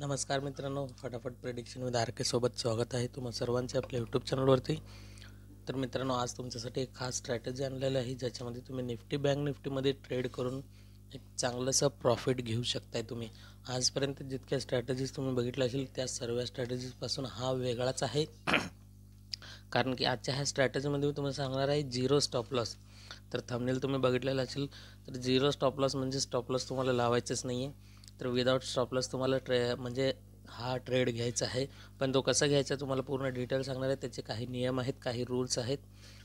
नमस्कार मित्रांनो फटाफट प्रेडिक्शन विथ आर सोबत स्वागत आहे तुम्हा सर्वांचे आपल्या यूट्यूब चॅनलवरती तर मित्रांनो आज तुमच्यासाठी एक खास स्ट्रॅटेजी आणलेली आहे ज्याच्यामध्ये तुम्ही निफ्टी बँक निफ्टीमध्ये ट्रेड करून एक चांगलंसं प्रॉफिट घेऊ शकताय तुम्ही आजपर्यंत जितक्या स्ट्रॅटेजीज तुम्ही बघितल्या असेल त्या सर्व स्ट्रॅटेजीजपासून हा वेगळाच आहे कारण की आजच्या ह्या स्ट्रॅटजीमध्ये मी तुम्हाला सांगणार आहे झिरो स्टॉप लॉस तर थंबनेल तुम्ही बघितलेलं असेल तर झिरो स्टॉप लॉस म्हणजे स्टॉप लॉस तुम्हाला लावायचंच नाही आहे तर विदाउट स्टॉपलॉस तुम्हाला ट्रे म्हणजे हा ट्रेड घ्यायचा आहे पण तो कसा घ्यायचा तुम्हाला पूर्ण डिटेल सांगणार आहे त्याचे काही नियम आहेत काही रूल्स आहेत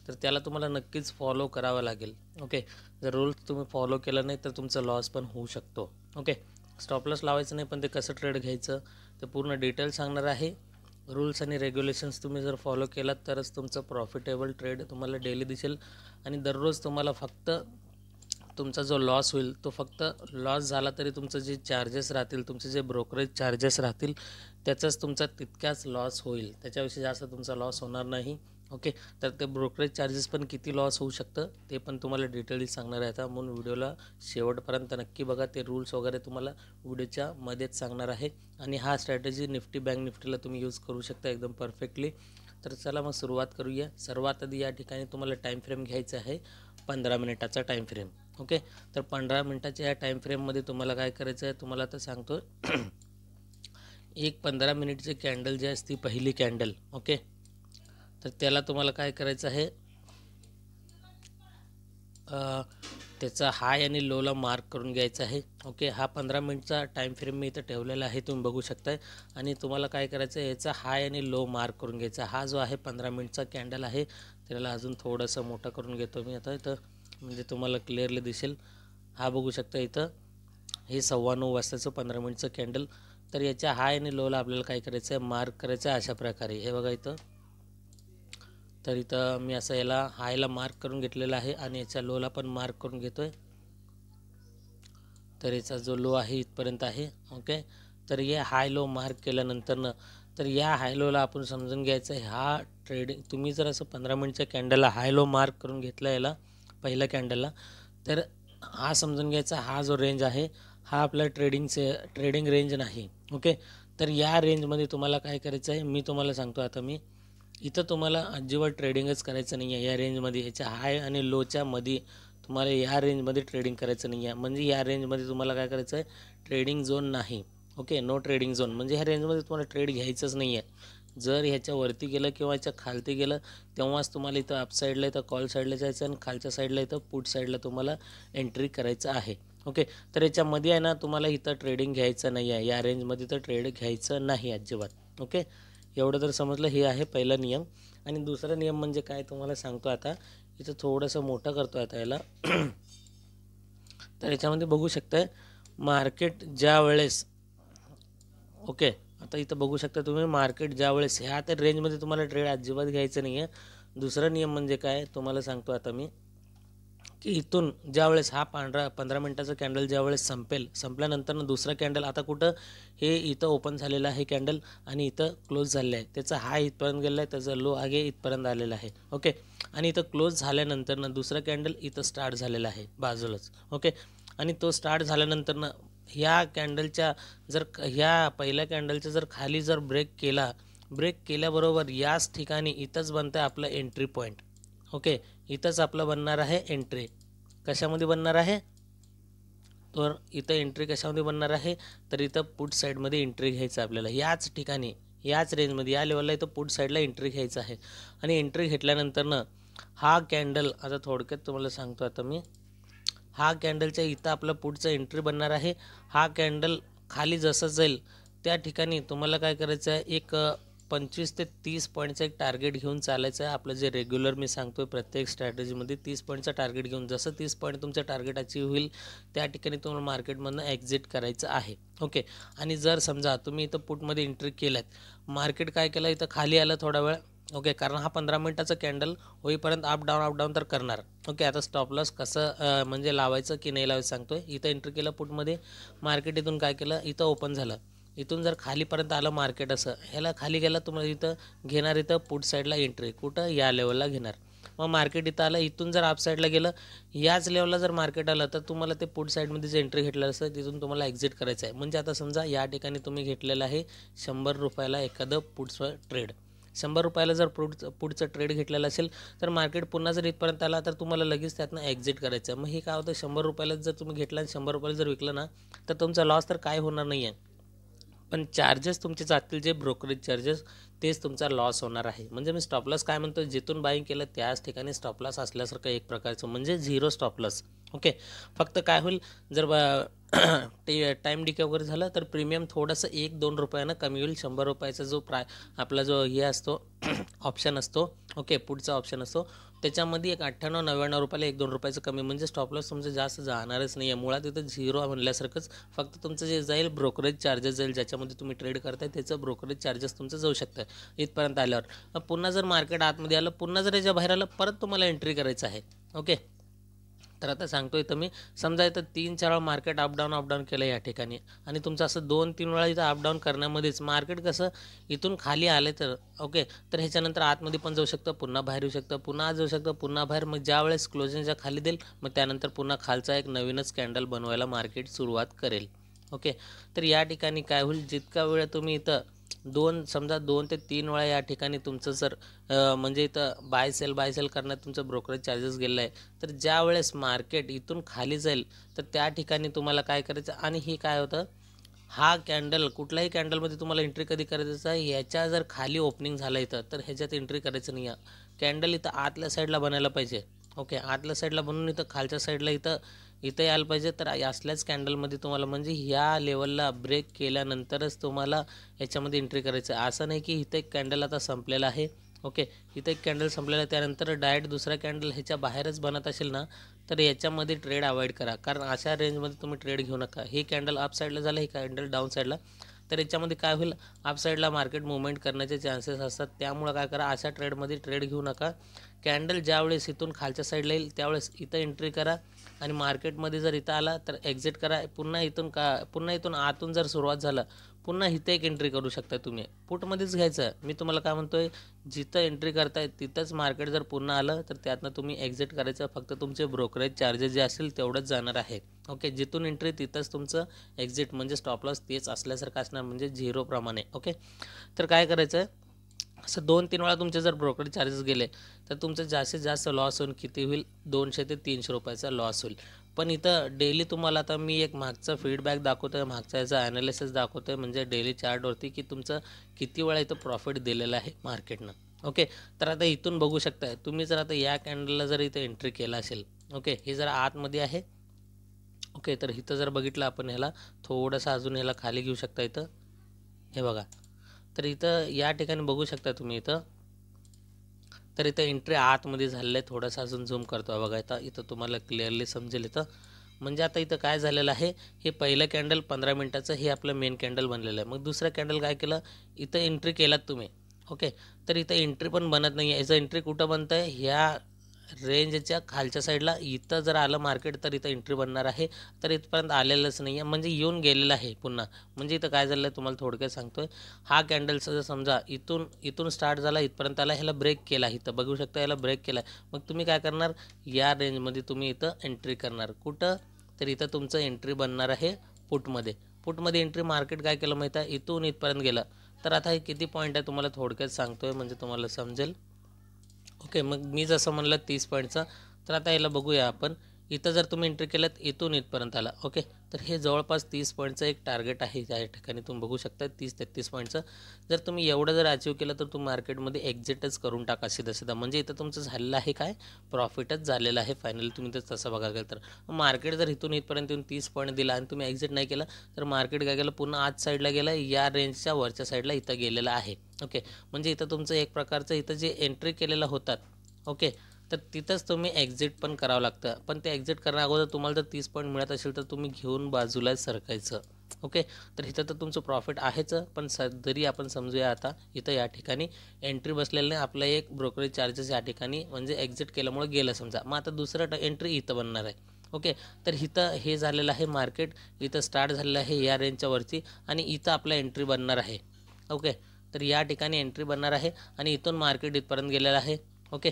तर त्याला तुम्हाला नक्कीच फॉलो करावं लागेल ओके जर रूल्स तुम्ही फॉलो केला नाही तर तुमचा लॉस पण होऊ शकतो ओके स्टॉपलॉस लावायचं नाही पण ते कसं ट्रेड घ्यायचं ते पूर्ण डिटेल सांगणार आहे रूल्स आणि रेग्युलेशन्स तुम्ही जर फॉलो केलात तरच तुमचं प्रॉफिटेबल ट्रेड तुम्हाला डेली दिसेल आणि दररोज तुम्हाला फक्त तुमचा जो लॉस होईल तो फक्त लॉस झाला तरी तुमचं जे चार्जेस राहतील तुमचे जे ब्रोकरेज चार्जेस राहतील त्याचाच तुमचा तितक्याच लॉस होईल त्याच्याविषयी जास्त तुमचा लॉस होणार नाही ओके तर ते ब्रोकरेज चार्जेस पण किती लॉस होऊ शकतं ते पण तुम्हाला डिटेल सांगणार आहे आता म्हणून व्हिडिओला शेवटपर्यंत नक्की बघा ते रूल्स वगैरे तुम्हाला व्हिडिओच्या मध्येच सांगणार आहे आणि हा स्ट्रॅटेजी निफ्टी बँक निफ्टीला तुम्ही यूज करू शकता एकदम परफेक्टली तर चला मग सुरुवात करूया सर्वात आधी या ठिकाणी तुम्हाला टाईम फ्रेम घ्यायचा आहे पंधरा मिनिटाचा टाईम फ्रेम ओके तर पंधरा मिनटाच्या या टाईम फ्रेममध्ये तुम्हाला काय करायचं आहे तुम्हाला आता सांगतो एक पंधरा मिनिटचे कॅन्डल जे असते पहिली कॅन्डल ओके तर त्याला तुम्हाला काय करायचं आहे त्याचा हाय आणि लोला मार्क करून घ्यायचा आहे ओके हा पंधरा मिनिटचा टाईम फ्रेम मी इथं ठेवलेला आहे तुम्ही बघू शकताय आणि तुम्हाला काय करायचं आहे याचा हाय आणि लो मार्क करून घ्यायचा हा जो आहे पंधरा मिनिटचा कॅन्डल आहे त्याला अजून थोडंसं मोठं करून घेतो मी आता इथं म्हणजे तुम्हाला क्लिअरली दिसेल हा बघू शकता इथं हे सव्वा नऊ वाजताचं पंधरा मिनटचं कॅन्डल तर याच्या हाय आणि लोला आपल्याला काय करायचं आहे मार्क करायचं आहे अशा प्रकारे हे बघा इथं तर इथं मी असं याला हायला मार्क करून घेतलेला आहे आणि याच्या लोला पण मार्क करून घेतो आहे तर याचा जो लो आहे इथपर्यंत आहे ओके तर हे हाय लो मार्क केल्यानंतरनं तर या हाय लोला आपण समजून घ्यायचं हा ट्रेडिंग तुम्ही जर असं पंधरा मिनटच्या कॅन्डलला हाय लो मार्क करून घेतला याला पहिल्या कॅन्डलला तर हा समजून घ्यायचा हा जो रेंज आहे हा आपला ट्रेडिंगचे ट्रेडिंग रेंज नाही ओके तर या रेंजमध्ये तुम्हाला काय करायचं आहे मी तुम्हाला सांगतो आता मी इथं तुम्हाला अजिबात ट्रेडिंगच करायचं नाही आहे या रेंजमध्ये ह्याच्या हाय आणि लोच्या म्हणजे मध्ये तुम्हाला या रेंजमध्ये ट्रेडिंग करायचं नाही आहे म्हणजे या रेंजमध्ये तुम्हाला काय करायचं आहे ट्रेडिंग झोन नाही ओके नो ट्रेडिंग झोन म्हणजे ह्या रेंजमध्ये तुम्हाला ट्रेड घ्यायचंच नाही आहे जर ह्याच्यावरती गेलं किंवा याच्या खालती गेलं तेव्हाच तुम्हाला इथं अपसाईडला इथं कॉल साईडला जायचं आणि खालच्या साईडला इथं पुट साईडला तुम्हाला एंट्री करायचं आहे ओके तर याच्यामध्ये आहे ना तुम्हाला इथं ट्रेडिंग घ्यायचं नाही आहे या रेंजमध्ये तर ट्रेड घ्यायचं नाही अजिबात ओके एवढं तर समजलं हे आहे पहिला नियम आणि दुसरा नियम म्हणजे काय तुम्हाला सांगतो आता इथं थोडंसं मोठं करतो आता याला तर याच्यामध्ये बघू शकता मार्केट ज्या वेळेस ओके आता इथं बघू शकता तुम्ही मार्केट ज्यावेळेस ह्या तर रेंजमध्ये तुम्हाला ट्रेड अजिबात घ्यायचं नाही आहे दुसरा नियम म्हणजे काय तुम्हाला सांगतो आता मी की इथून ज्यावेळेस हा पांढरा पंधरा मिनटाचा कॅन्डल ज्यावेळेस संपेल संपल्यानंतर दुसरा कॅन्डल आता कुठं हे इथं ओपन झालेलं आहे कॅन्डल आणि इथं क्लोज झालेलं आहे त्याचा हाय इथपर्यंत गेलेला आहे त्याचा लो आगे इथपर्यंत आलेला आहे ओके आणि इथं क्लोज झाल्यानंतर ना दुसरा कॅन्डल इथं स्टार्ट झालेला आहे बाजूलाच ओके आणि तो स्टार्ट झाल्यानंतर ना ह्या कॅन्डलच्या जर ह्या पहिल्या कॅन्डलच्या जर खाली जर ब्रेक केला ब्रेक केल्याबरोबर याच ठिकाणी इथंच बनतं आहे आपलं एंट्री पॉईंट ओके इथंच आपलं बनणार आहे एंट्री कशामध्ये बनणार आहे तर इथं एंट्री कशामध्ये बनणार आहे तर इथं पुट साईडमध्ये एंट्री घ्यायचं आपल्याला याच ठिकाणी याच रेंजमध्ये या लेवलला इथं पुट साईडला एंट्री घ्यायचं आहे आणि एंट्री घेतल्यानंतरनं हा कॅन्डल आता थोडक्यात तुम्हाला सांगतो आता मी हा कॅन्डलच्या इथं आपलं पुढचं एंट्री बनणार आहे हा कॅन्डल खाली जसं जाईल त्या ठिकाणी तुम्हाला काय करायचं आहे एक पंचवीस ते तीस पॉईंटचं एक टार्गेट घेऊन चालायचं आहे आपलं जे रेग्युलर मी सांगतो आहे प्रत्येक स्ट्रॅटेजीमध्ये तीस पॉईंटचं टार्गेट घेऊन जसं तीस पॉईंट तुमचं टार्गेट अचीव होईल त्या ठिकाणी तुम्हाला मार्केटमधनं एक्झिट करायचं आहे ओके आणि जर समजा तुम्ही इथं पुटमध्ये एंट्री केल्यात मार्केट काय केलं इथं खाली आलं थोडा वेळ ओके कारण हा पंधरा मिनटाचं कॅन्डल होईपर्यंत अप डाऊन अप डाऊन तर करणार ओके आता स्टॉप लॉस कसं म्हणजे लावायचं की नाही लावायचं सांगतो आहे इथं एंट्री केलं पुटमध्ये मार्केट इथून काय केलं इथं ओपन झालं इथून जर खालीपर्यंत आलं मार्केट असं ह्याला खाली गेला तुम्हाला इथं घेणार इथं पुट साईडला एंट्री कुठं या लेवलला घेणार मग मार्केट इथं आलं इथून जर आप साईडला गेलं याच लेवलला जर मार्केट आलं तर तुम्हाला ते पुढ जे एंट्री घेतलं असतं तिथून तुम्हाला एक्झिट करायचं आहे म्हणजे आता समजा या ठिकाणी तुम्ही घेतलेलं आहे शंभर रुपयाला एखादं पुढचं ट्रेड शंभर रुपयाला जर पुढ पुढचं ट्रेड घेतलेलं असेल तर मार्केट पुन्हा जर इथपर्यंत आला तर तुम्हाला लगेच त्यातनं एक्झिट करायचं मग हे काय होतं शंभर रुपयाला जर तुम्ही घेतला आणि शंभर रुपयाला जर विकलं ना तर तुमचा लॉस तर काय होणार नाही आहे पण चार्जेस तुमचे जातील जे ब्रोकरेज चार्जेस तेच तुमचा लॉस होणार आहे म्हणजे मी स्टॉपलॉस काय म्हणतो जिथून बाईंग केलं त्याच ठिकाणी स्टॉपलॉस असल्यासारखं एक प्रकारचं म्हणजे झिरो स्टॉपलॉस ओके फक्त काय होईल जर ते टाईम डिके वगैरे झालं तर प्रीमियम थोडंसं एक दोन रुपयानं कमी होईल शंभर रुपयाचा जो प्राय आपला जो हे असतो ऑप्शन असतो ओके पुढचा ऑप्शन असतो त्याच्यामध्ये एक अठ्ठ्याण्णव नव्याण्णव रुपयाला एक दोन रुपयाचं कमी म्हणजे लॉस तुमचं जास्त जाणारच नाही आहे मुळात तिथं झिरो म्हणल्यासारखंच फक्त तुमचं जे जाईल ब्रोकरेज चार्जेस जाईल ज्याच्यामध्ये तुम्ही ट्रेड करताय त्याचं ब्रोकरेज चार्जेस तुमचं जाऊ शकतं इथपर्यंत आल्यावर पुन्हा जर मार्केट आतमध्ये आलं पुन्हा जर याच्या बाहेर आलं परत तुम्हाला एंट्री करायचं आहे ओके तर आता सांगतो इथं मी समजा इथं तीन चार वेळा मार्केट अपडाऊन अपडाऊन केलं या ठिकाणी आणि तुमचं असं दोन तीन वेळा इथं अपडाऊन करण्यामध्येच मार्केट कसं इथून खाली आले तर ओके तर ह्याच्यानंतर आतमध्ये पण जाऊ शकतं पुन्हा बाहेर येऊ शकतं पुन्हा आज जाऊ शकतं पुन्हा बाहेर मग ज्या वेळेस क्लोजिंगच्या खाली देईल मग त्यानंतर पुन्हा खालचा एक नवीनच कॅन्डल बनवायला मार्केट सुरुवात करेल ओके तर या ठिकाणी काय होईल जितका वेळ तुम्ही इथं दोन समजा दोन ते तीन वेळा या ठिकाणी तुमचं जर म्हणजे इथं बाय सेल बाय सेल करण्यात तुमचं ब्रोकरेज चार्जेस गेलं आहे तर ज्या वेळेस मार्केट इथून खाली जाईल तर त्या ठिकाणी तुम्हाला काय करायचं आणि हे काय होतं हा कॅन्डल कुठल्याही कॅन्डलमध्ये तुम्हाला एंट्री कधी करायचं आहे ह्याच्या जर खाली ओपनिंग झालं इथं तर ह्याच्यात एंट्री करायचं नाही आहे कॅन्डल इथं आतल्या साईडला बनायला पाहिजे ओके आतल्या साईडला बनवून इथं खालच्या साईडला इथं इथं यायला पाहिजे तर असल्याच कॅन्डलमध्ये तुम्हाला म्हणजे ह्या लेवलला ब्रेक केल्यानंतरच तुम्हाला याच्यामध्ये एंट्री करायचं असं नाही की इथं एक कॅन्डल आता संपलेला आहे ओके इथं एक कॅन्डल संपलेला त्यानंतर डायरेक्ट दुसरा कॅन्डल ह्याच्या बाहेरच बनत असेल ना तर याच्यामध्ये ट्रेड अवॉइड करा कारण अशा रेंजमध्ये तुम्ही ट्रेड घेऊ नका हे कॅन्डल अप साईडला झालं हे कॅन्डल डाऊन साईडला तर याच्यामध्ये काय होईल अप साईडला मार्केट मुवमेंट करण्याचे चान्सेस असतात त्यामुळं काय करा अशा ट्रेडमध्ये ट्रेड घेऊ नका कॅन्डल ज्यावेळेस इथून खालच्या साईडला येईल त्यावेळेस इथं एंट्री करा आणि मार्केटमध्ये जर इथं आला तर एक्झिट करा पुन्हा इथून का पुन्हा इथून आतून जर सुरुवात झालं पुन्हा इथं एक एंट्री करू शकता तुम्ही पुटमध्येच घ्यायचं मी तुम्हाला काय म्हणतो आहे जिथं एंट्री करताय तिथंच मार्केट जर पुन्हा आलं तर त्यातनं तुम्ही एक्झिट करायचं फक्त तुमचे ब्रोकरेज चार्जेस जे असतील तेवढंच जाणार आहे ओके जिथून एंट्री तिथंच तुमचं एक्झिट म्हणजे स्टॉप लॉस तेच असल्यासारखं असणार म्हणजे झिरोप्रमाणे ओके तर काय करायचं आहे असं दोन तीन वेळा तुमचे जर ब्रोकरेज चार्जेस गेले तर तुमचं जास्तीत जास्त लॉस होऊन किती होईल दोनशे ते तीनशे रुपयाचा लॉस होईल पण इथं डेली तुम्हाला आता मी एक मागचा फीडबॅक दाखवतो आहे मागचा याचा ॲनालिसिस दाखवतो आहे म्हणजे डेली चार्टवरती की तुमचं किती वेळा इथं प्रॉफिट दिलेलं आहे मार्केटनं ओके तर आता इथून बघू शकताय तुम्ही जर आता या कॅन्डलला जर इथं एंट्री केला असेल ओके हे जर आतमध्ये आहे ओके तर इथं जर बघितलं आपण ह्याला थोडंसं अजून ह्याला खाली घेऊ शकता इथं हे बघा तर इथं या ठिकाणी बघू शकता तुम्ही इथं तर इथं एंट्री आतमध्ये झालेलं आहे थोडंसं अजून झूम करतो बघा इथं इथं तुम्हाला क्लिअरली समजेल इथं म्हणजे आता इथं काय झालेलं आहे हे पहिलं कॅन्डल पंधरा मिनटाचं हे आपलं मेन कॅन्डल बनलेलं आहे मग दुसरं कॅन्डल काय केलं इथं एंट्री केलात तुम्ही ओके तर इथं एंट्री पण बनत नाही आहे याचं एंट्री कुठं बनतं आहे ह्या रेंजच्या खालच्या साईडला इथं जर आलं मार्केट तर इथं एंट्री बनणार आहे तर इथपर्यंत आलेलंच नाही आहे म्हणजे येऊन गेलेलं आहे पुन्हा म्हणजे इथं काय झालं आहे तुम्हाला थोडक्यात सांगतो हा कॅन्डलचा जर समजा इथून इथून स्टार्ट झाला इथपर्यंत आला ह्याला ब्रेक केला इथं बघू शकता याला ब्रेक केला मग तुम्ही काय करणार या रेंजमध्ये तुम्ही इथं एंट्री करणार कुठं तर इथं तुमचं एंट्री बनणार आहे पुटमध्ये पुटमध्ये एंट्री मार्केट काय केलं माहीत आहे इथून इथपर्यंत गेलं तर आता हे किती पॉईंट आहे तुम्हाला थोडक्यात सांगतो म्हणजे तुम्हाला समजेल ओके मग मी जसं म्हणलं तीस पॉईंटचं तर आता याला बघूया आपण इथं जर तुम्ही एंट्री केलात इथून इथपर्यंत आला ओके तर हे जवळपास तीस पॉईंटचं एक टार्गेट आहे या ठिकाणी तुम्ही बघू शकता तीस तेहतीस पॉईंटचं जर तुम्ही एवढं जर अचीव केलं तर तुम्ही मार्केटमध्ये एक्झिटच करून टाका सीधा सीधा म्हणजे इथं तुमचं झालेलं आहे काय प्रॉफिटच झालेलं आहे फायनली तुम्ही तर तसं बघा गेलं तर मार्केट जर इथून इथपर्यंत येऊन तीस पॉईंट दिला आणि तुम्ही एक्झिट नाही केलं तर मार्केट काय गेलं पुन्हा आज साईडला गेलं या रेंजच्या वरच्या साईडला इथं गेलेलं आहे ओके म्हणजे इथं तुमचं एक प्रकारचं इथं जे एंट्री केलेलं होतात ओके तर तिथंच तुम्ही एक्झिट पण करावं लागतं पण ते एक्झिट करण्या अगोदर तुम्हाला जर तीस पॉईंट मिळत असेल तर तुम्ही घेऊन बाजूला सरकायचं ओके तर इथं तर तुमचं प्रॉफिट आहेच पण स जरी आपण समजूया आता इथं या ठिकाणी एंट्री बसलेलं आपलं एक ब्रोकरेज चार्जेस या ठिकाणी म्हणजे एक्झिट केल्यामुळे गेलं समजा मग आता दुसरं ट एंट्री इथं बनणार आहे ओके तर इथं हे झालेलं आहे मार्केट इथं स्टार्ट झालेलं आहे या रेंजच्या वरती आणि इथं आपला एंट्री बनणार आहे ओके तर या ठिकाणी एंट्री बनणार आहे आणि इथून मार्केट इथपर्यंत गेलेलं आहे ओके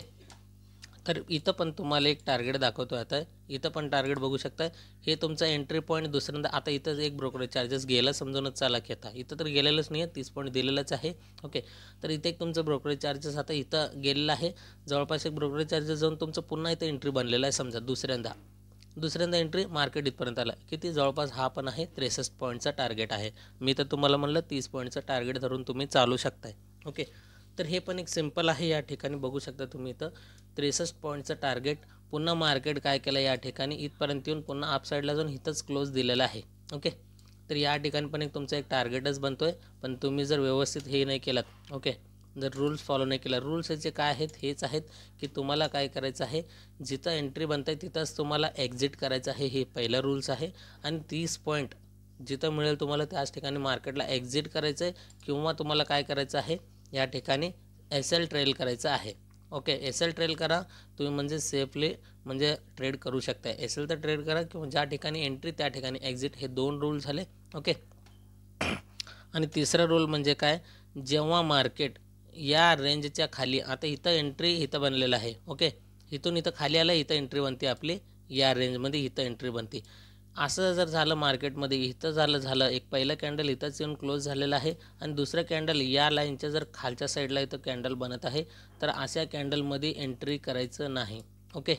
तर इथं पण तुम्हाला एक टार्गेट दाखवतो आता इथं पण टार्गेट बघू शकता हे तुमचा एंट्री पॉईंट दुसऱ्यांदा आता इथंच एक ब्रोकरेज चार्जेस गेला समजूनच चाला घेता इथं तर गेलेलंच नाही आहे तीस पॉईंट दिलेलंच आहे ओके तर इथे एक तुमचं ब्रोकरेज चार्जेस आता इथं गेलेलं आहे जवळपास एक ब्रोकरेज चार्जेस जाऊन तुमचं पुन्हा इथं एंट्री बनलेलं आहे समजा दुसऱ्यांदा दुसऱ्यांदा एंट्री मार्केट इथपर्यंत आला किती जवळपास हा पण आहे त्रेसष्ट पॉईंटचा टार्गेट आहे मी तर तुम्हाला म्हणलं तीस पॉईंटचं टार्गेट धरून तुम्ही चालू शकताय ओके तर हे पण एक सिम्पल आहे या ठिकाणी बघू शकता तुम्ही इथं त्रेसष्ट पॉईंटचं टार्गेट पुन्हा मार्केट काय केलं या ठिकाणी इथपर्यंत येऊन पुन्हा अपसाईडला जाऊन इथंच क्लोज दिलेला आहे ओके तर या ठिकाणी पण एक तुमचं एक टार्गेटच बनतो आहे पण तुम्ही जर व्यवस्थित हे नाही केलात ओके जर रूल्स फॉलो नाही केला रूल्स जे काय आहेत हेच आहेत की तुम्हाला काय करायचं आहे जिथं एंट्री आहे तिथंच तुम्हाला एक्झिट करायचं आहे हे पहिलं रूल्स आहे आणि तीस पॉईंट जिथं मिळेल तुम्हाला त्याच ठिकाणी मार्केटला एक्झिट करायचं आहे किंवा तुम्हाला काय करायचं आहे या ठिकाणी एस एल ट्रेल करायचं आहे ओके एस एल ट्रेल करा तुम्ही म्हणजे सेफली म्हणजे ट्रेड करू शकता एस एल तर ट्रेड करा किंवा ज्या ठिकाणी एंट्री त्या ठिकाणी एक्झिट हे दोन रूल झाले ओके आणि तिसरा रूल म्हणजे काय जेव्हा मार्केट या रेंजच्या खाली आता इथं एंट्री इथं बनलेलं आहे ओके इथून इथं खाली आलं इथं एंट्री बनते आपली या रेंजमध्ये इथं एंट्री बनते असं जर झालं मार्केटमध्ये इथं झालं झालं एक पहिलं कॅन्डल इथंच येऊन क्लोज झालेलं आहे आणि दुसरं कॅन्डल या लाईनच्या जर खालच्या साईडला इथं कॅन्डल बनत आहे तर अशा कॅन्डलमध्ये एंट्री करायचं नाही ओके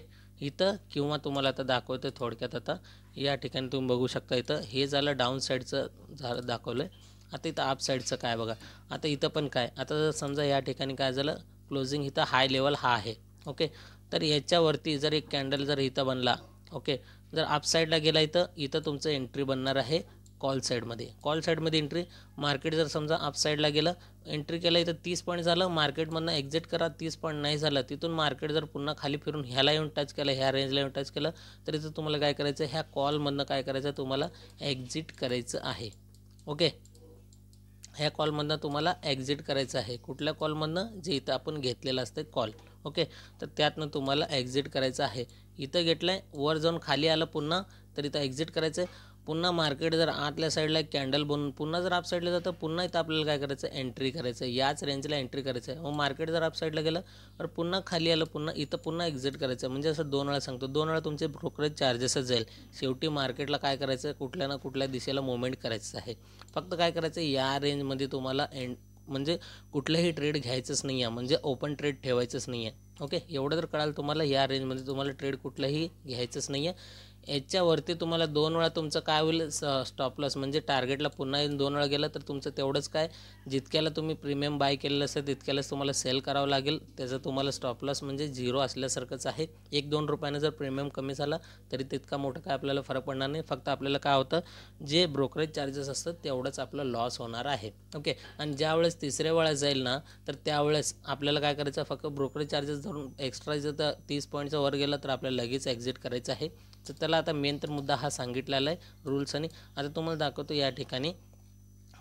इथं किंवा तुम्हाला आता दाखवतं थोडक्यात आता या ठिकाणी तुम्ही बघू शकता इथं हे झालं डाऊन साईडचं झालं दाखवलं आहे आता इथं अप साईडचं काय बघा आता इथं पण काय आता जर समजा या ठिकाणी काय झालं क्लोजिंग इथं हाय लेवल हा आहे ओके तर याच्यावरती जर एक कॅन्डल जर इथं बनला ओके जर अपसाईडला गेला इथं इथं तुमचं एंट्री बनणार आहे कॉल साईडमध्ये कॉल साईडमध्ये एंट्री मार्केट जर समजा अपसाईडला गेलं एंट्री केलं इथं तीस पॉईंट झालं मार्केटमधनं एक्झिट करा तीस पॉईंट नाही झालं तिथून मार्केट जर पुन्हा खाली फिरून ह्याला येऊन टच केलं ह्या रेंजला येऊन टच केलं तर इथं तुम्हाला काय करायचं ह्या कॉलमधनं काय करायचं तुम्हाला एक्झिट करायचं आहे ओके ह्या कॉलमधनं तुम्हाला एक्झिट करायचं आहे कुठल्या कॉलमधनं जे इथं आपण घेतलेलं असतं कॉल ओके तर त्यातनं तुम्हाला एक्झिट करायचं आहे इथं घेतलं आहे वर जाऊन खाली आलं पुन्हा तर इथं एक्झिट करायचं आहे पुन्हा मार्केट जर आतल्या साईडला कॅन्डल बनून पुन्हा जर आप साईडला जातं पुन्हा इथं आपल्याला काय करायचं एंट्री करायचं आहे याच रेंजला एंट्री करायचं आहे मग मार्केट जर आप साईडला गेलं तर पुन्हा खाली आलं पुन्हा इथं पुन्हा एक्झिट करायचं म्हणजे असं दोन वेळा सांगतो दोन वेळा तुमचे ब्रोकरेज चार्जेसच जाईल शेवटी मार्केटला काय करायचं आहे कुठल्या ना कुठल्या दिशेला मुवमेंट करायचं आहे फक्त काय करायचं आहे या रेंजमध्ये तुम्हाला एंड म्हणजे कुठलंही ट्रेड घ्यायचंच नाही आहे म्हणजे ओपन ट्रेड ठेवायचंच नाही आहे ओके एवढं तर कळालं तुम्हाला या रेंजमध्ये तुम्हाला ट्रेड कुठलाही घ्यायचंच नाही आहे याच्यावरती तुम्हाला दोन वेळा तुमचं काय होईल स स्टॉपलॉस म्हणजे टार्गेटला पुन्हा येऊन दोन वेळा गेलं तर तुमचं तेवढंच काय जितक्याला तुम्ही प्रीमियम बाय केलेलं असेल तितक्यालाच तुम्हाला सेल करावं लागेल त्याचं तुम्हाला लॉस म्हणजे झिरो असल्यासारखंच आहे एक दोन रुपयाने जर प्रीमियम कमी झाला तरी तितका मोठा काय आपल्याला फरक पडणार नाही फक्त आपल्याला काय होतं जे ब्रोकरेज चार्जेस असतात तेवढंच आपलं लॉस होणार आहे ओके आणि ज्यावेळेस तिसऱ्या वेळा जाईल ना तर त्यावेळेस आपल्याला काय करायचं फक्त ब्रोकरेज चार्जेस धरून एक्स्ट्रा जर तीस पॉईंटचा वर गेला तर आपल्याला लगेच एक्झिट करायचं आहे तर त्याला आता मेन तर मुद्दा हा सांगितलेला आहे रूल्स आणि आता तुम्हाला दाखवतो या ठिकाणी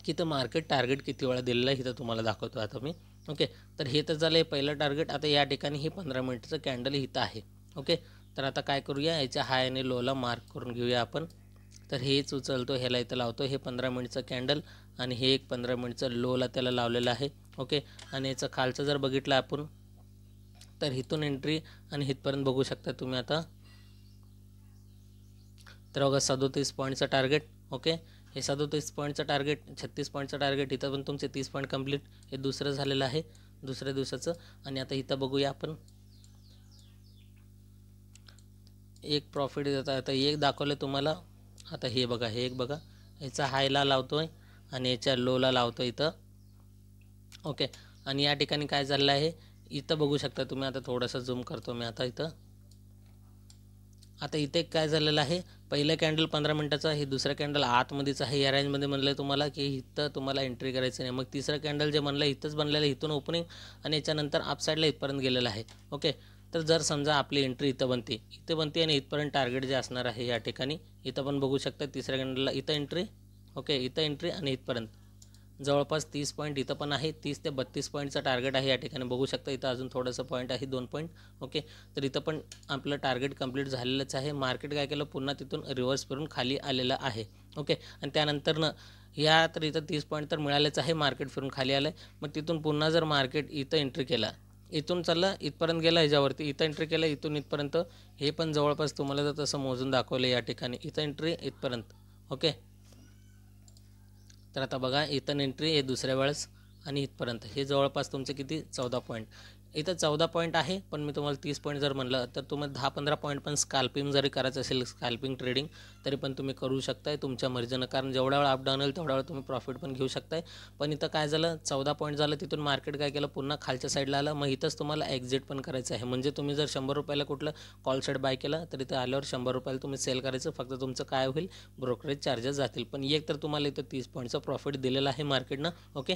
की तर मार्केट टार्गेट किती वेळा दिलेलं आहे इथं तुम्हाला दाखवतो आता मी ओके तर हे तर झालं आहे पहिलं टार्गेट आता या ठिकाणी हे पंधरा मिनिटचं कॅन्डल इथं आहे ओके तर आता काय करूया याच्या हाय आणि लोला मार्क करून घेऊया आपण तर हेच उचलतो ह्याला इथं लावतो हे पंधरा मिनिटचं कॅन्डल आणि हे एक पंधरा मिनिटचं लोला त्याला लावलेलं आहे ओके आणि याचं खालचं जर बघितलं आपण तर इथून एंट्री आणि इथपर्यंत बघू शकता तुम्ही आता तर बघा सदोतीस पॉईंटचं टार्गेट ओके हे सदोतीस पॉईंटचं टार्गेट छत्तीस पॉईंटचं टार्गेट इथं पण तुमचे तीस पॉईंट कंप्लीट हे दुसरं झालेलं आहे दुसऱ्या दिवसाचं आणि आता इथं बघूया आपण एक प्रॉफिट देता आता एक दाखवलं तुम्हाला आता हे बघा हे एक बघा याचा हायला लावतो आहे आणि याच्या लोला लावतो इथं ओके आणि या ठिकाणी काय झालेलं आहे इथं बघू शकता तुम्ही आता थोडंसं झूम करतो मी आता इथं आता इथे काय झालेलं आहे पहिलं कॅन्डल पंधरा मिनटाचं हे दुसरं कॅन्डल आतमध्येच आहे या रेंजमध्ये म्हणलं आहे तुम्हाला की इथं तुम्हाला एंट्री करायची नाही मग तिसरं कॅन्डल जे म्हणलं आहे इथंच बनलेलं आहे इथून ओपनिंग आणि याच्यानंतर अपसाईडला इथपर्यंत गेलेलं आहे ओके तर जर समजा आपली एंट्री इथं बनते इथं बनते आणि इथपर्यंत टार्गेट जे असणार आहे या ठिकाणी इथं पण बघू शकता तिसऱ्या कॅन्डलला इथं एंट्री ओके इथं एंट्री आणि इथपर्यंत जवळपास तीस पॉईंट इथं पण आहे तीस ते बत्तीस पॉईंटचं टार्गेट आहे या ठिकाणी बघू शकता इथं अजून थोडंसं पॉईंट आहे दोन पॉईंट ओके तर इथं पण आपलं टार्गेट कंप्लीट झालेलंच आहे मार्केट काय केलं पुन्हा तिथून रिव्हर्स करून खाली आलेलं आहे ओके आणि त्यानंतरनं या तर इथं तीस पॉईंट तर मिळालेच आहे मार्केट फिरून खाली आलं आहे मग तिथून पुन्हा जर मार्केट इथं एंट्री केला इथून चाललं इथपर्यंत गेला ह्याच्यावरती इथं एंट्री केलं इथून इथपर्यंत हे पण जवळपास तुम्हाला जर तसं मोजून दाखवलं या ठिकाणी इथं एंट्री इथपर्यंत ओके तर आता बघा इथं एंट्री हे दुसऱ्या वेळेस आणि इथपर्यंत हे जवळपास तुमचे किती चौदा पॉईंट इथं चौदा पॉईंट आहे पण मी तुम्हाला तीस पॉईंट जर म्हणलं तर तुम्हाला दहा पंधरा पॉईंट पण स्काल्पिंग जरी करायचं असेल स्कॅल्पिंग ट्रेडिंग तरी पण तुम्ही करू शकताय तुमच्या मर्जीनं कारण जेवढा वेळा अपडाऊन येईल तेवढ्या वेळा तुम्ही प्रॉफिट पण घेऊ शकताय पण इथं काय झालं चौदा पॉईंट झालं तिथून मार्केट काय केलं पुन्हा खालच्या साईडला आलं मग इथंच तुम्हाला एक्झिट पण करायचं आहे म्हणजे तुम्ही जर शंभर रुपयाला कुठलं कॉल सेट बाय केला तर इथं आल्यावर शंभर रुपयाला तुम्ही सेल करायचं फक्त तुमचं काय होईल ब्रोकरेज चार्जेस जातील पण एक तर तुम्हाला इथं तीस पॉईंटचं प्रॉफिट दिलेलं आहे मार्केटनं ओके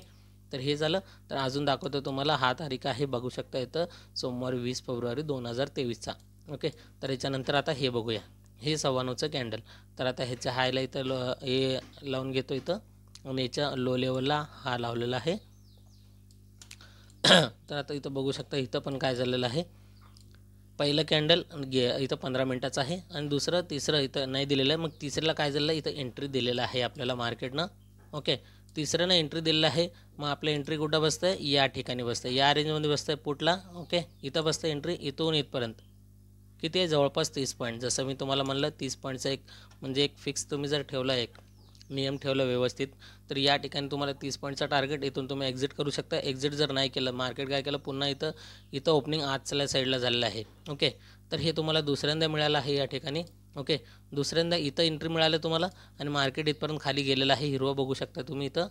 तर हे झालं तर अजून दाखवतो तुम्हाला हा तारीख आहे बघू शकता इथं सोमवार वीस फेब्रुवारी दोन हजार तेवीसचा ओके तर याच्यानंतर आता हे बघूया हे सव्वाण्णवचं कॅन्डल तर आता ह्याच्या हायला इथं लो हे लावून घेतो इथं आणि याच्या लो लेवलला हा लावलेला आहे तर आता इथं बघू शकता इथं पण काय झालेलं आहे पहिलं कॅन्डल गे इथं पंधरा मिनटाचं आहे आणि दुसरं तिसरं इथं नाही दिलेलं आहे मग तिसऱ्याला काय झालं इथं एंट्री दिलेलं आहे आपल्याला मार्केटनं ओके तिसऱ्यानं एंट्री दिलेलं आहे मग आपलं एंट्री कुठं बसतं आहे या ठिकाणी बसतं आहे या रेंजमध्ये बसतं आहे पुटला ओके इथं बसतं एंट्री इथून इथपर्यंत किती आहे जवळपास तीस पॉईंट जसं मी तुम्हाला म्हणलं तीस पॉईंटचा एक म्हणजे एक फिक्स तुम्ही जर ठेवला एक नियम ठेवला व्यवस्थित तर या ठिकाणी तुम्हाला तीस पॉईंटचा टार्गेट इथून तुम्ही एक्झिट करू शकता एक्झिट जर नाही केलं मार्केट काय केलं पुन्हा इथं इथं ओपनिंग आजच्या साईडला झालेलं आहे ओके तर हे तुम्हाला दुसऱ्यांदा मिळालं आहे या ठिकाणी ओके दुसऱ्यांदा इथं एंट्री मिळालं तुम्हाला आणि मार्केट इथपर्यंत खाली गेलेलं आहे हिरो बघू शकता तुम्ही इथं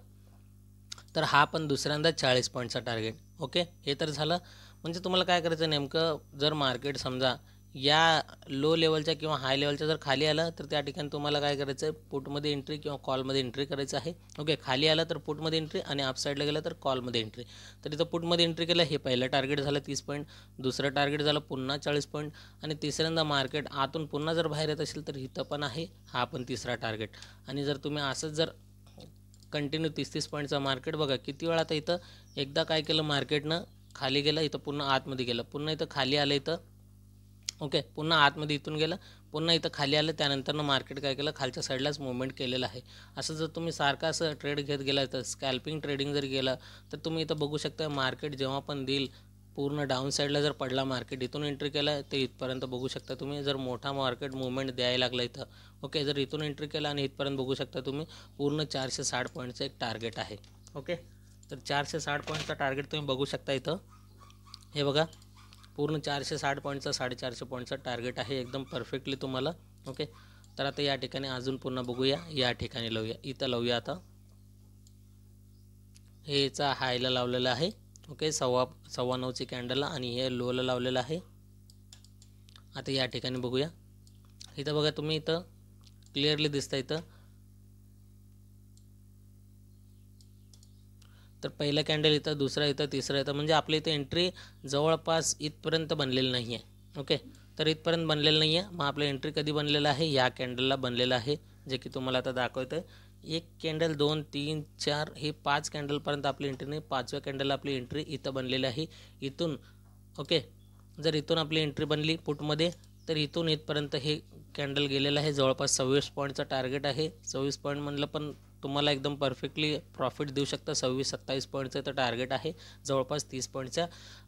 तर हा पण दुसऱ्यांदा चाळीस पॉईंटचा टार्गेट ओके हे तर झालं म्हणजे तुम्हाला काय करायचं नेमकं जर मार्केट समजा या लो लेवलच्या किंवा हाय लेवलच्या जर खाली आलं तर त्या ठिकाणी तुम्हाला काय करायचं आहे पुटमध्ये एंट्री किंवा कॉलमध्ये एंट्री करायचं आहे ओके खाली आलं तर पुटमध्ये एंट्री आणि अपसाईडला गेलं तर कॉलमध्ये एंट्री तर इथं पुटमध्ये एंट्री केलं हे पहिलं टार्गेट झालं तीस पॉईंट दुसरं टार्गेट झालं पुन्हा चाळीस पॉईंट आणि तिसऱ्यांदा मार्केट आतून पुन्हा जर बाहेर येत असेल तर इथं पण आहे हा पण तिसरा टार्गेट आणि जर तुम्ही असंच जर कंटिन्यू तीस तीस पॉईंटचा मार्केट बघा किती वेळा आता इथं एकदा काय केलं मार्केटनं खाली गेलं इथं पुन्हा आतमध्ये गेलं पुन्हा इथं खाली आलं इथं ओके पुन्हा आतमध्ये इथून गेलं पुन्हा इथं खाली आलं त्यानंतरनं मार्केट काय केलं खालच्या साईडलाच मुवमेंट केलेलं आहे असं जर तुम्ही सारखं असं ट्रेड घेत गेला तर स्कॅल्पिंग ट्रेडिंग जर गेलं तर तुम्ही इथं बघू शकता मार्केट जेव्हा पण देईल पूर्ण डाऊन साईडला जर पडला मार्केट इथून एंट्री केला ते इथपर्यंत बघू शकता तुम्ही जर मोठा मार्केट मुवमेंट द्यायला लागला इथं ओके जर इथून एंट्री केला आणि इथपर्यंत बघू शकता तुम्ही पूर्ण चारशे साठ पॉईंटचं एक टार्गेट आहे ओके तर चारशे साठ पॉईंटचा टार्गेट तुम्ही बघू शकता इथं हे बघा पूर्ण चारशे साठ पॉईंटचा साडेचारशे पॉईंटचा टार्गेट आहे एकदम परफेक्टली तुम्हाला ओके तर आता या ठिकाणी अजून पुन्हा बघूया या ठिकाणी लावूया इथं लावूया आता हे याचा हायला लावलेला आहे ओके सव्वा सव्वा नऊची कॅन्डलला आणि हे लोला लावलेलं आहे आता या ठिकाणी बघूया इथं बघा तुम्ही इथं क्लिअरली दिसतं इथं तर पहिलं कॅन्डल इथं दुसरा इथं तिसरं इथं म्हणजे आपल्या इथं एंट्री जवळपास इथपर्यंत बनलेली नाही आहे ओके तर इथपर्यंत बनलेलं नाही आहे मग आपलं एंट्री कधी बनलेलं आहे या कॅन्डलला बनलेलं आहे जे की तुम्हाला आता दाखवतं आहे एक कॅन्डल दोन तीन चार हे पाच कॅन्डलपर्यंत आपली एंट्री नाही पाचव्या कॅन्डलला आपली एंट्री इथं बनलेली आहे इथून ओके जर इथून आपली एंट्री बनली पुटमध्ये तर इथून इथपर्यंत हे कॅन्डल गेलेलं आहे जवळपास सव्वीस पॉईंटचं टार्गेट आहे सव्वीस पॉईंट म्हणलं पण तुम्हाला एकदम परफेक्टली प्रॉफिट देऊ शकता सव्वीस सत्तावीस पॉईंटचं तर टार्गेट आहे जवळपास तीस पॉईंटच्या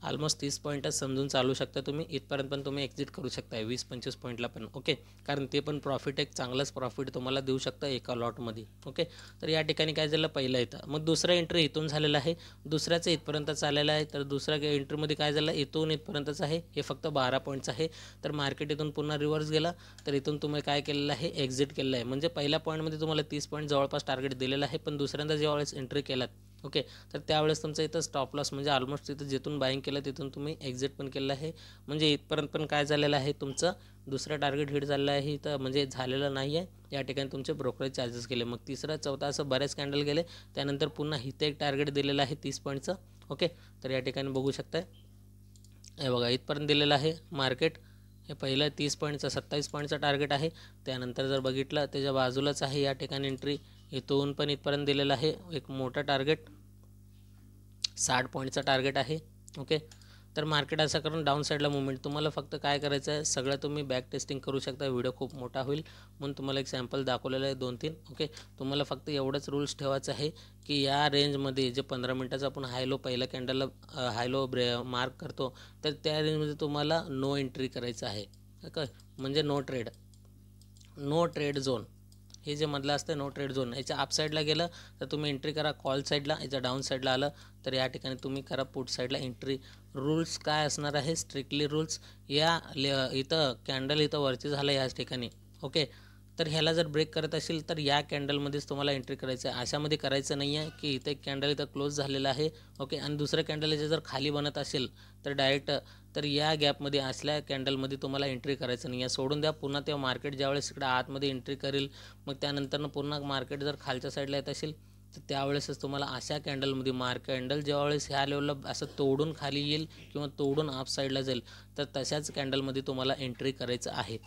ऑलमोस्ट तीस पॉईंटच समजून चालू शकता तुम्ही इथपर्यंत पण तुम्ही एक्झिट करू शकता वीस पंचवीस पॉईंटला पण ओके कारण ते पण प्रॉफिट एक चांगलाच प्रॉफिट तुम्हाला देऊ शकता एका लॉटमध्ये ओके तर या ठिकाणी काय झालं पहिलं इथं मग दुसरा एंट्री इथून झालेला आहे दुसऱ्याचं इथपर्यंत चाललेलं आहे तर दुसऱ्या एंट्रीमध्ये काय झालं इथून इथपर्यंतच आहे हे फक्त बारा पॉईंटचं आहे तर मार्केट इथून पुन्हा रिव्हर्स गेला तर इथून तुम्ही काय केलेलं आहे एक्झिट केलेलं आहे म्हणजे पहिल्या पॉईंटमध्ये तुम्हाला तीस पॉईंट जवळपास टार्गेट टार्गेट दिलेलं आहे पण दुसऱ्यांदा ज्या वेळेस एंट्री केलात ओके तर त्यावेळेस तुमचं इथं स्टॉप लॉस म्हणजे ऑलमोस्ट तिथं जिथून बाईंग केलं तिथून तुम्ही एक्झिट पण केलेलं आहे म्हणजे इथपर्यंत पण काय झालेलं आहे तुमचं दुसरं टार्गेट हिट झालेलं आहे इथं म्हणजे झालेलं नाही आहे या ठिकाणी तुमचे ब्रोकरेज चार्जेस गेले मग तिसरा चौथा असं बरेच कॅन्डल गेले त्यानंतर पुन्हा इथं एक टार्गेट दिलेलं आहे तीस पॉईंटचं ओके तर या ठिकाणी बघू शकताय हे बघा इथपर्यंत दिलेलं आहे मार्केट हे पहिलं तीस पॉईंटचं सत्तावीस पॉईंटचं टार्गेट आहे त्यानंतर जर बघितलं त्याच्या बाजूलाच आहे या ठिकाणी एंट्री इथून पण इथपर्यंत दिलेलं आहे एक मोठं टार्गेट साठ पॉईंटचा टार्गेट आहे ओके तर मार्केट असं करून डाऊन साईडला मुवमेंट तुम्हाला फक्त काय करायचं आहे सगळं तुम्ही बॅक टेस्टिंग करू शकता व्हिडिओ खूप मोठा होईल म्हणून तुम्हाला एक सॅम्पल दाखवलेलं आहे दोन तीन ओके तुम्हाला फक्त एवढंच रूल्स ठेवायचं आहे की या रेंजमध्ये जे पंधरा मिनटाचं आपण हायलो पहिल्या कॅन्डलला लो ब्रे मार्क करतो तर त्या रेंजमध्ये तुम्हाला नो एंट्री करायचं आहे ओके म्हणजे no trade no trade zone हे जे मधलं असतं नो ट्रेड झोन याच्या अप गेलं तर तुम्ही एंट्री करा कॉल साईडला याच्या डाऊन साईडला आलं तर या ठिकाणी तुम्ही करा पुट साईडला एंट्री रूल्स काय असणार आहे स्ट्रिक्टली रूल्स या इथं कॅन्डल इथं वरती झालं याच ठिकाणी ओके तर ह्याला जर ब्रेक करत असेल तर या कॅन्डलमध्येच तुम्हाला एंट्री करायचं आहे अशामध्ये करायचं नाही आहे की इथं एक कॅन्डल इथं क्लोज झालेला आहे ओके आणि दुसरं कॅन्डल याच्या जर खाली बनत असेल तर डायरेक्ट तर या गॅपमध्ये असल्या कॅन्डलमध्ये तुम्हाला एंट्री करायचं नाही आहे सोडून द्या पुन्हा तेव्हा मार्केट ज्यावेळेस इकडं आतमध्ये एंट्री करेल मग त्यानंतरनं पुन्हा मार्केट जर खालच्या साईडला येत असेल तर त्यावेळेसच तुम्हाला अशा कॅन्डलमध्ये मार्क कॅन्डल ज्यावेळेस ह्या लेवलला असं तोडून खाली येईल किंवा तोडून आप साईडला जाईल तर तशाच कॅन्डलमध्ये तुम्हाला एंट्री करायचं आहे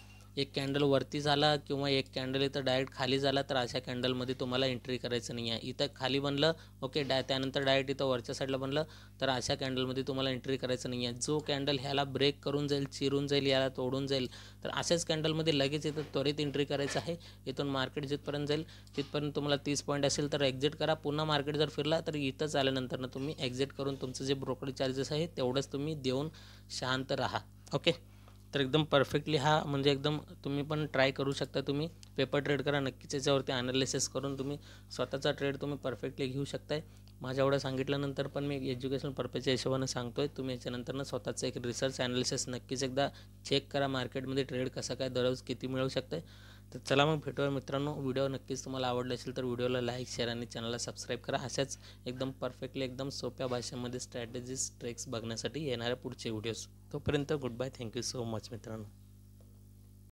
एक कॅन्डल वरती झाला किंवा एक कॅन्डल इथं डायरेक्ट खाली झाला तर अशा कॅन्डलमध्ये तुम्हाला एंट्री करायचं नाही आहे इथं खाली बनलं ओके डाय त्यानंतर डायरेक्ट इथं वरच्या साईडला बनलं तर अशा कॅन्डलमध्ये तुम्हाला एंट्री करायचं नाही आहे जो कॅन्डल ह्याला ब्रेक करून जाईल चिरून जाईल याला तोडून जाईल तर अशाच कॅन्डलमध्ये लगेच इथं त्वरित एंट्री करायचं आहे इथून मार्केट जिथपर्यंत जाईल तिथपर्यंत तुम्हाला तीस पॉईंट असेल तर एक्झिट करा पुन्हा मार्केट जर फिरला तर इथंच आल्यानंतरनं तुम्ही एक्झिट करून तुमचं जे ब्रोकरेज चार्जेस आहे तेवढंच तुम्ही देऊन शांत राहा ओके तर एकदम परफेक्टली हा म्हणजे एकदम तुम्ही पण ट्राय करू शकता तुम्ही पेपर ट्रेड करा नक्कीच याच्यावरती ॲनालिसिस करून तुम्ही स्वतःचा ट्रेड तुम्ही परफेक्टली घेऊ शकताय माझ्या एवढं सांगितल्यानंतर पण मी एज्युकेशन पर्पजच्या हिशोबाने सांगतो आहे तुम्ही याच्यानंतरनं स्वतःचं एक रिसर्च ॲनालिसिस नक्कीच एकदा चेक करा मार्केटमध्ये ट्रेड कसा काय दररोज किती मिळू शकतं आहे तर चला मग भेटूया मित्रांनो व्हिडिओ नक्कीच तुम्हाला आवडला असेल तर व्हिडिओला लाईक शेअर आणि चॅनलला सबस्क्राईब करा अशाच एकदम परफेक्टली एकदम सोप्या भाषेमध्ये स्ट्रॅटेजीज ट्रेक्स बघण्यासाठी येणाऱ्या पुढचे व्हिडिओज तोपर्यंत good bye thank you so much मित्रांनो